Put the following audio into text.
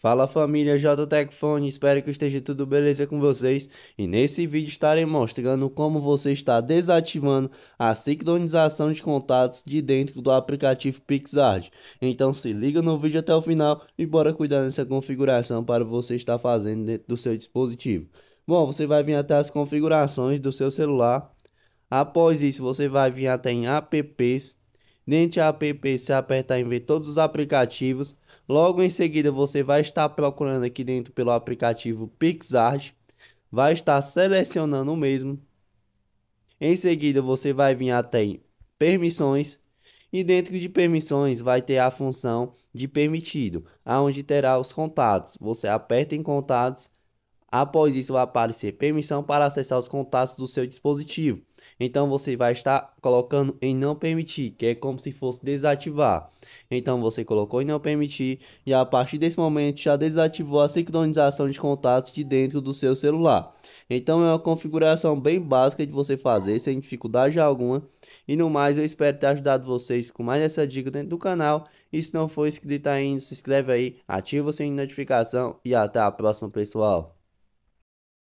Fala família JTech espero que esteja tudo beleza com vocês e nesse vídeo estarei mostrando como você está desativando a sincronização de contatos de dentro do aplicativo PixArt. Então se liga no vídeo até o final e bora cuidar dessa configuração para você estar fazendo dentro do seu dispositivo. Bom, você vai vir até as configurações do seu celular, após isso você vai vir até em apps, dentro de apps você apertar em ver todos os aplicativos Logo em seguida, você vai estar procurando aqui dentro pelo aplicativo PixArt, vai estar selecionando o mesmo. Em seguida, você vai vir até em permissões e dentro de permissões vai ter a função de permitido, aonde terá os contatos. Você aperta em contatos Após isso, vai aparecer permissão para acessar os contatos do seu dispositivo. Então você vai estar colocando em não permitir, que é como se fosse desativar. Então você colocou em não permitir e a partir desse momento já desativou a sincronização de contatos de dentro do seu celular. Então é uma configuração bem básica de você fazer sem dificuldade alguma. E no mais, eu espero ter ajudado vocês com mais essa dica dentro do canal. E se não for inscrito ainda, se inscreve aí, ativa o sininho de notificação e até a próxima, pessoal.